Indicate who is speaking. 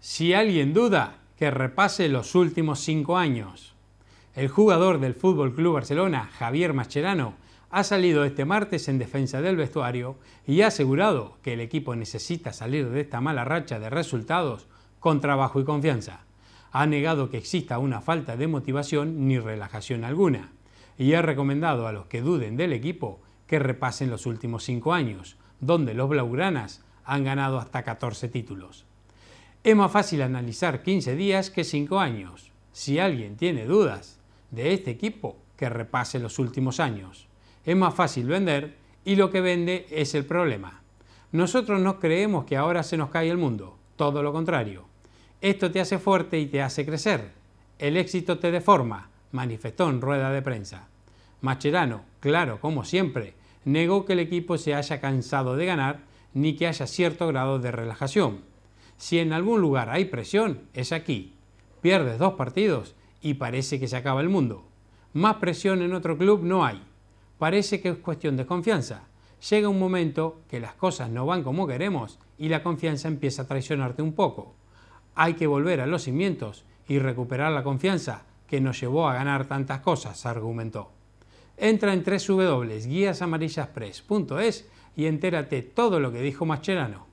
Speaker 1: Si alguien duda, que repase los últimos cinco años. El jugador del Fútbol Club Barcelona, Javier Mascherano, ha salido este martes en defensa del vestuario y ha asegurado que el equipo necesita salir de esta mala racha de resultados con trabajo y confianza. Ha negado que exista una falta de motivación ni relajación alguna y ha recomendado a los que duden del equipo que repasen los últimos cinco años, donde los blaugranas han ganado hasta 14 títulos. Es más fácil analizar 15 días que 5 años. Si alguien tiene dudas de este equipo, que repase los últimos años. Es más fácil vender y lo que vende es el problema. Nosotros no creemos que ahora se nos cae el mundo, todo lo contrario. Esto te hace fuerte y te hace crecer. El éxito te deforma, manifestó en rueda de prensa. Macherano, claro, como siempre, negó que el equipo se haya cansado de ganar ni que haya cierto grado de relajación si en algún lugar hay presión, es aquí. Pierdes dos partidos y parece que se acaba el mundo. Más presión en otro club no hay. Parece que es cuestión de confianza. Llega un momento que las cosas no van como queremos y la confianza empieza a traicionarte un poco. Hay que volver a los cimientos y recuperar la confianza que nos llevó a ganar tantas cosas, argumentó. Entra en www.guiasamarillaspress.es y entérate todo lo que dijo Mascherano.